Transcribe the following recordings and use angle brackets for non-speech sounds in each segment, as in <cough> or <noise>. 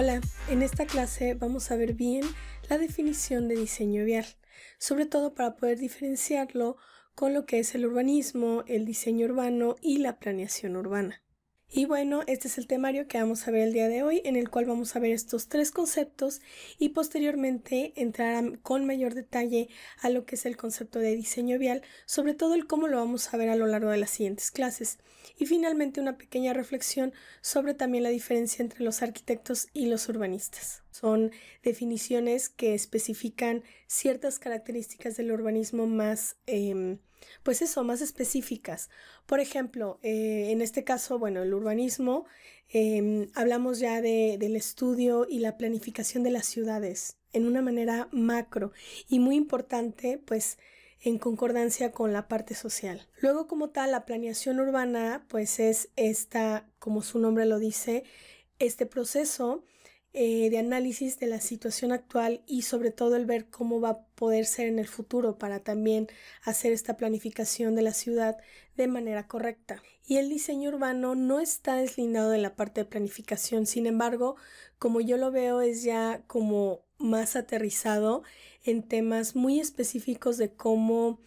Hola, en esta clase vamos a ver bien la definición de diseño vial, sobre todo para poder diferenciarlo con lo que es el urbanismo, el diseño urbano y la planeación urbana. Y bueno, este es el temario que vamos a ver el día de hoy, en el cual vamos a ver estos tres conceptos y posteriormente entrar con mayor detalle a lo que es el concepto de diseño vial, sobre todo el cómo lo vamos a ver a lo largo de las siguientes clases. Y finalmente una pequeña reflexión sobre también la diferencia entre los arquitectos y los urbanistas. Son definiciones que especifican ciertas características del urbanismo más, em, pues eso, más específicas. Por ejemplo, eh, en este caso, bueno, el urbanismo, em, hablamos ya del estudio y la planificación de las ciudades en una manera macro y muy importante, pues, en concordancia con la parte social. Luego, como tal, la planeación urbana, pues es esta, como su nombre lo dice, este proceso eh, de análisis de la situación actual y sobre todo el ver cómo va a poder ser en el futuro para también hacer esta planificación de la ciudad de manera correcta. Y el diseño urbano no está deslindado de la parte de planificación, sin embargo, como yo lo veo es ya como más aterrizado en temas muy específicos de cómo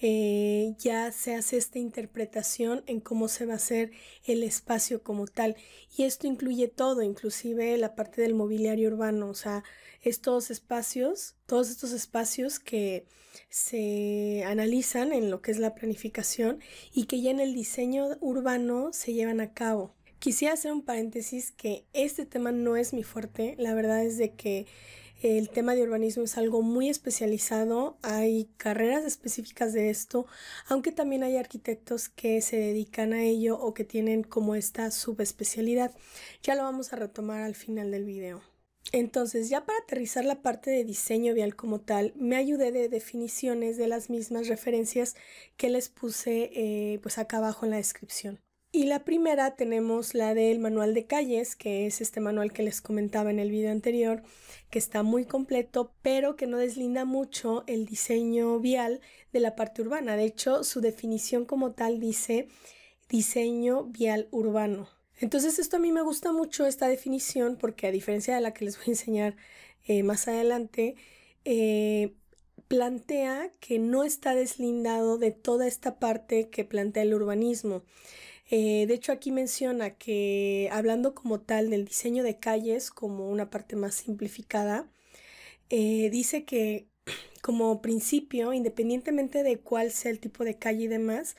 eh, ya se hace esta interpretación en cómo se va a hacer el espacio como tal. Y esto incluye todo, inclusive la parte del mobiliario urbano, o sea, estos espacios, todos estos espacios que se analizan en lo que es la planificación y que ya en el diseño urbano se llevan a cabo. Quisiera hacer un paréntesis que este tema no es mi fuerte, la verdad es de que el tema de urbanismo es algo muy especializado, hay carreras específicas de esto, aunque también hay arquitectos que se dedican a ello o que tienen como esta subespecialidad. Ya lo vamos a retomar al final del video. Entonces, ya para aterrizar la parte de diseño vial como tal, me ayudé de definiciones de las mismas referencias que les puse eh, pues acá abajo en la descripción. Y la primera tenemos la del manual de calles, que es este manual que les comentaba en el video anterior, que está muy completo, pero que no deslinda mucho el diseño vial de la parte urbana. De hecho, su definición como tal dice diseño vial urbano. Entonces esto a mí me gusta mucho esta definición porque a diferencia de la que les voy a enseñar eh, más adelante, eh, plantea que no está deslindado de toda esta parte que plantea el urbanismo. Eh, de hecho, aquí menciona que hablando como tal del diseño de calles como una parte más simplificada, eh, dice que <clears throat> como principio, independientemente de cuál sea el tipo de calle y demás,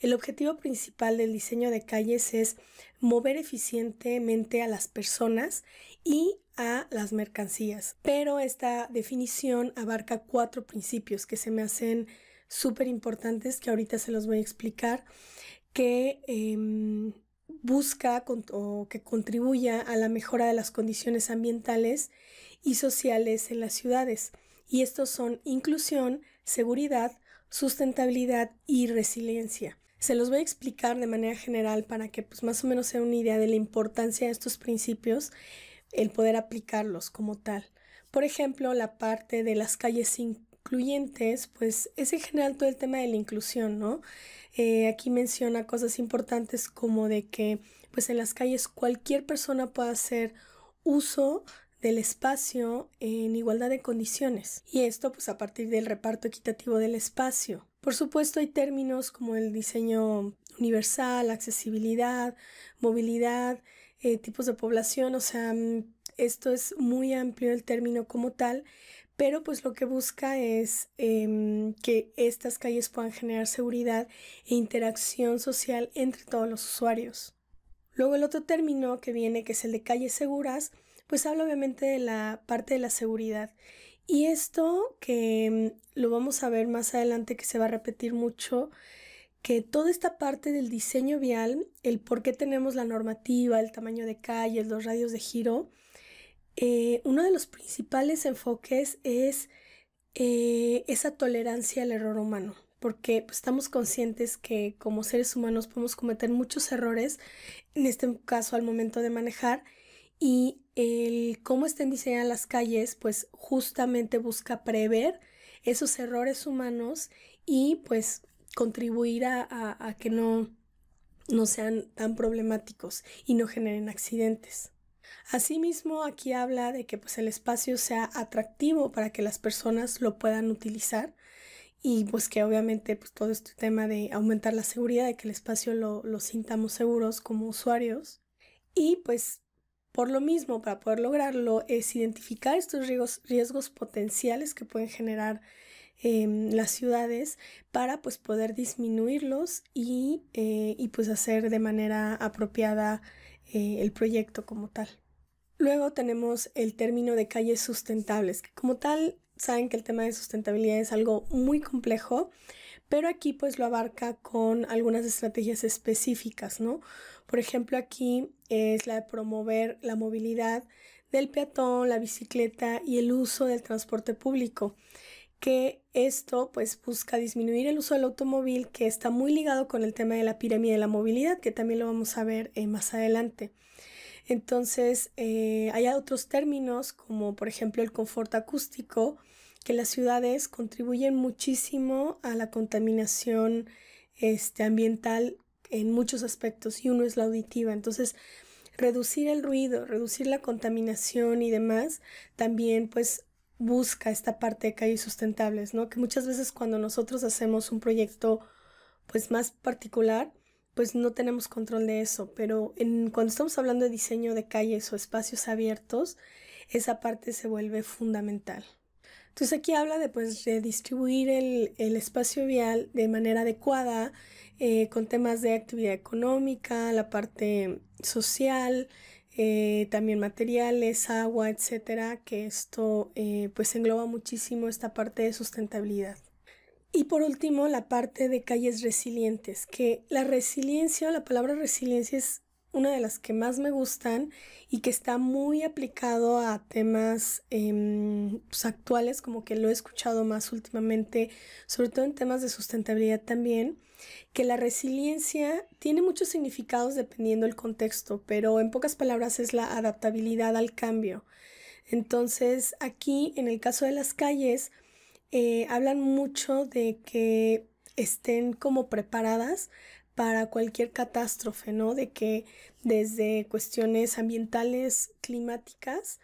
el objetivo principal del diseño de calles es mover eficientemente a las personas y a las mercancías. Pero esta definición abarca cuatro principios que se me hacen súper importantes que ahorita se los voy a explicar, que em, busca o que contribuya a la mejora de las condiciones ambientales y sociales en las ciudades. Y estos son inclusión, seguridad, sustentabilidad y resiliencia. Se los voy a explicar de manera general para que pues, más o menos sea una idea de la importancia de estos principios, el poder aplicarlos como tal. Por ejemplo, la parte de las calles sin incluyentes, pues es en general todo el tema de la inclusión, ¿no? Eh, aquí menciona cosas importantes como de que pues en las calles cualquier persona pueda hacer uso del espacio en igualdad de condiciones. Y esto pues a partir del reparto equitativo del espacio. Por supuesto hay términos como el diseño universal, accesibilidad, movilidad, eh, tipos de población, o sea, mm, esto es muy amplio el término como tal, pero pues lo que busca es em, que estas calles puedan generar seguridad e interacción social entre todos los usuarios. Luego el otro término que viene, que es el de calles seguras, pues habla obviamente de la parte de la seguridad. Y esto que em, lo vamos a ver más adelante, que se va a repetir mucho, que toda esta parte del diseño vial, el por qué tenemos la normativa, el tamaño de calles, los radios de giro, eh, uno de los principales enfoques es eh, esa tolerancia al error humano, porque pues, estamos conscientes que como seres humanos podemos cometer muchos errores, en este caso al momento de manejar, y el cómo estén diseñadas las calles, pues justamente busca prever esos errores humanos y pues contribuir a, que no sean tan problemáticos y no generen accidentes. Asimismo, aquí habla de que pues, el espacio sea atractivo para que las personas lo puedan utilizar y pues que obviamente pues, todo este tema de aumentar la seguridad, de que el espacio lo, sintamos seguros como usuarios. Y pues por lo mismo, para poder lograrlo, es identificar estos riesgos, riesgos potenciales que pueden generar em, las ciudades para pues poder disminuirlos y, eh, y pues hacer de manera apropiada eh, el proyecto como tal. Luego tenemos el término de calles sustentables, que como tal saben que el tema de sustentabilidad es algo muy complejo, pero aquí pues lo abarca con algunas estrategias específicas, ¿no? Por ejemplo, aquí es la de promover la movilidad del peatón, la bicicleta y el uso del transporte público que esto pues busca disminuir el uso del automóvil que está muy ligado con el tema de la pirámide de la movilidad que también lo vamos a ver eh, más adelante. Entonces eh, hay otros términos como por ejemplo el confort acústico que las ciudades contribuyen muchísimo a la contaminación este, ambiental en muchos aspectos y uno es la auditiva. Entonces reducir el ruido, reducir la contaminación y demás también pues busca esta parte de calles sustentables, ¿no? Que muchas veces cuando nosotros hacemos un proyecto pues más particular, pues no tenemos control de eso, pero cuando estamos hablando de diseño de calles o espacios abiertos, esa parte se vuelve fundamental. Entonces aquí habla de pues de distribuir el, espacio vial de manera adecuada, eh, con temas de actividad económica, la parte social, eh, también materiales, agua, etcétera, que esto eh, pues engloba muchísimo esta parte de sustentabilidad. Y por último, la parte de calles resilientes, que la resiliencia, la palabra resiliencia es una de las que más me gustan y que está muy aplicado a temas em, pues, actuales, como que lo he escuchado más últimamente, sobre todo en temas de sustentabilidad también, que la resiliencia tiene muchos significados dependiendo del contexto, pero en pocas palabras es la adaptabilidad al cambio. Entonces, aquí en el caso de las calles, eh, hablan mucho de que estén como preparadas para cualquier catástrofe, ¿no? De que desde cuestiones ambientales, climáticas,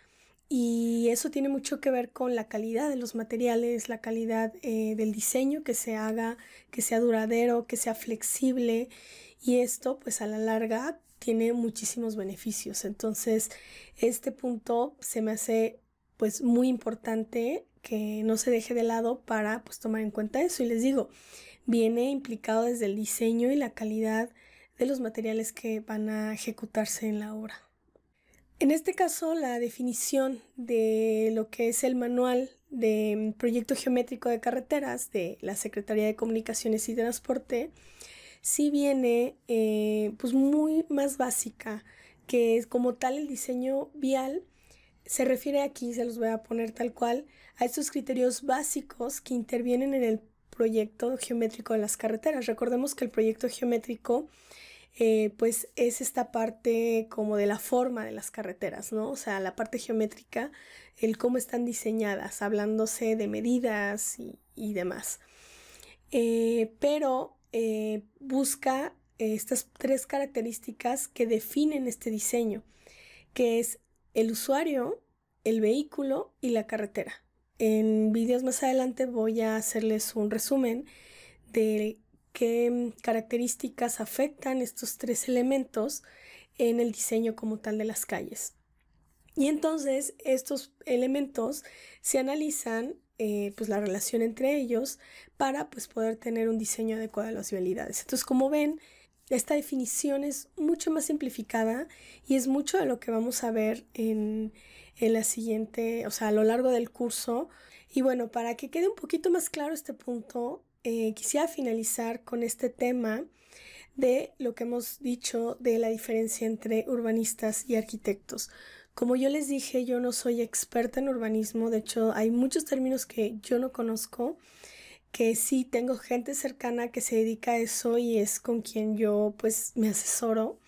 y eso tiene mucho que ver con la calidad de los materiales, la calidad eh, del diseño que se haga, que sea duradero, que sea flexible. Y esto, pues a la larga, tiene muchísimos beneficios. Entonces, este punto se me hace pues muy importante que no se deje de lado para pues tomar en cuenta eso. Y les digo, viene implicado desde el diseño y la calidad de los materiales que van a ejecutarse en la obra. En este caso, la definición de lo que es el manual de proyecto geométrico de carreteras de la Secretaría de Comunicaciones y Transporte sí viene eh, pues muy más básica que es como tal el diseño vial se refiere aquí, se los voy a poner tal cual, a estos criterios básicos que intervienen en el proyecto geométrico de las carreteras. Recordemos que el proyecto geométrico eh, pues es esta parte como de la forma de las carreteras, ¿no? O sea, la parte geométrica, el cómo están diseñadas, hablándose de medidas y, demás. Eh, pero eh, busca estas tres características que definen este diseño, que es el usuario, el vehículo y la carretera. En vídeos más adelante voy a hacerles un resumen de qué características afectan estos tres elementos en el diseño como tal de las calles. Y entonces estos elementos se analizan eh, pues la relación entre ellos para pues poder tener un diseño adecuado a las vialidades. Entonces como ven esta definición es mucho más simplificada y es mucho de lo que vamos a ver en, la siguiente, o sea, a lo largo del curso. Y bueno, para que quede un poquito más claro este punto, eh, quisiera finalizar con este tema de lo que hemos dicho de la diferencia entre urbanistas y arquitectos. Como yo les dije, yo no soy experta en urbanismo, de hecho hay muchos términos que yo no conozco que sí tengo gente cercana que se dedica a eso y es con quien yo pues me asesoro,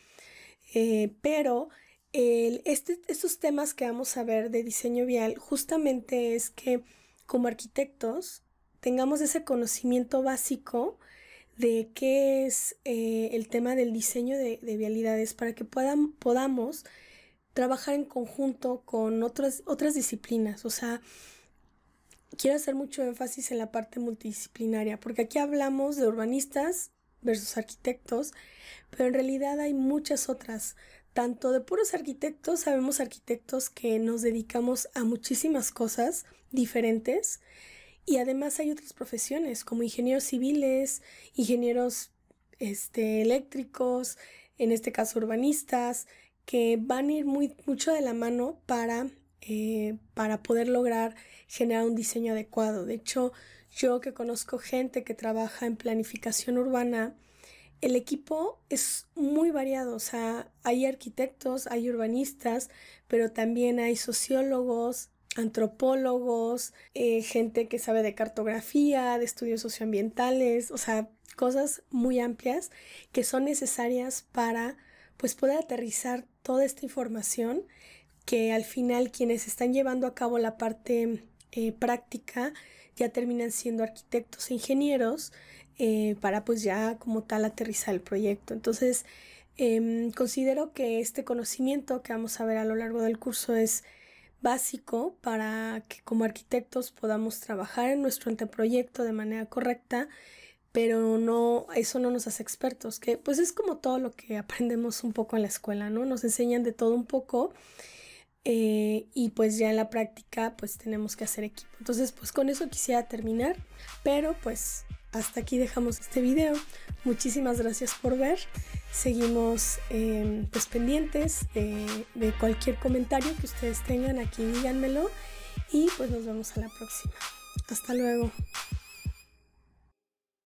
eh, pero este, estos temas que vamos a ver de diseño vial justamente es que como arquitectos tengamos ese conocimiento básico de qué es eh, el tema del diseño de, de vialidades para que podamos trabajar en conjunto con otras, otras disciplinas. O sea, quiero hacer mucho énfasis en la parte multidisciplinaria, porque aquí hablamos de urbanistas versus arquitectos, pero en realidad hay muchas otras. Tanto de puros arquitectos, sabemos arquitectos que nos dedicamos a muchísimas cosas diferentes y además hay otras profesiones como ingenieros civiles, ingenieros este, eléctricos, en este caso urbanistas, que van a ir muy, mucho de la mano para eh, para poder lograr generar un diseño adecuado. De hecho, yo que conozco gente que trabaja en planificación urbana, el equipo es muy variado, o sea, hay arquitectos, hay urbanistas, pero también hay sociólogos, antropólogos, eh, gente que sabe de cartografía, de estudios socioambientales, o sea, cosas muy amplias que son necesarias para pues poder aterrizar toda esta información que al final quienes están llevando a cabo la parte eh, práctica ya terminan siendo arquitectos e ingenieros eh, para pues ya como tal aterrizar el proyecto. Entonces, em, considero que este conocimiento que vamos a ver a lo largo del curso es básico para que como arquitectos podamos trabajar en nuestro anteproyecto de manera correcta, pero no, eso no nos hace expertos, que pues es como todo lo que <laughs> aprendemos un poco en la escuela, ¿no? Nos enseñan de todo un poco eh, y pues ya en la práctica pues tenemos que hacer equipo. Entonces pues con eso quisiera terminar, pero pues hasta aquí dejamos este video. Muchísimas gracias por ver. Seguimos em, pues pendientes de, de cualquier comentario que ustedes tengan aquí, díganmelo y pues nos vemos a la próxima. Hasta luego.